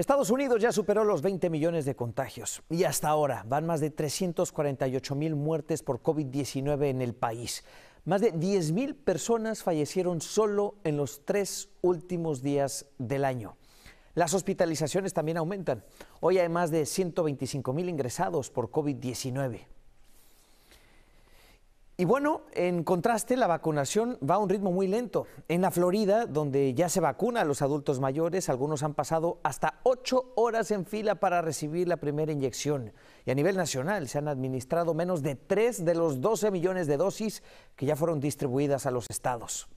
Estados Unidos ya superó los 20 millones de contagios y hasta ahora van más de 348 mil muertes por COVID-19 en el país. Más de 10 mil personas fallecieron solo en los tres últimos días del año. Las hospitalizaciones también aumentan. Hoy hay más de 125 mil ingresados por COVID-19. Y bueno, en contraste, la vacunación va a un ritmo muy lento. En la Florida, donde ya se vacuna a los adultos mayores, algunos han pasado hasta ocho horas en fila para recibir la primera inyección. Y a nivel nacional se han administrado menos de tres de los 12 millones de dosis que ya fueron distribuidas a los estados.